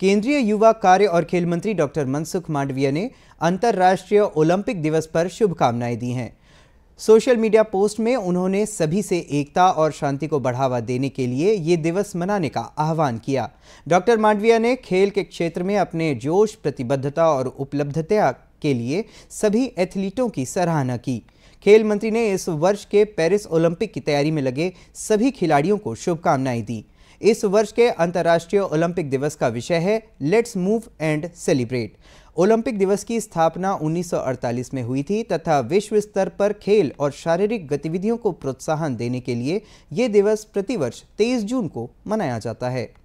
केंद्रीय युवा कार्य और खेल मंत्री डॉक्टर मनसुख मांडविया ने अंतर्राष्ट्रीय ओलंपिक दिवस पर शुभकामनाएं दी हैं सोशल मीडिया पोस्ट में उन्होंने सभी से एकता और शांति को बढ़ावा देने के लिए ये दिवस मनाने का आह्वान किया डॉक्टर मांडविया ने खेल के क्षेत्र में अपने जोश प्रतिबद्धता और उपलब्धता के लिए सभी एथलीटों की सराहना की खेल मंत्री ने इस वर्ष के पेरिस ओलंपिक की तैयारी में लगे सभी खिलाड़ियों को शुभकामनाएं दी इस वर्ष के अंतर्राष्ट्रीय ओलंपिक दिवस का विषय है let's move and celebrate Olympic दिवस की स्थापना 1948 में हुई थी तथा विश्व स्तर पर खेल और शारीरिक गतिविधियों को प्रोत्साहन देने के लिए ये दिवस प्रतिवर्ष 23 जून को मनाया जाता है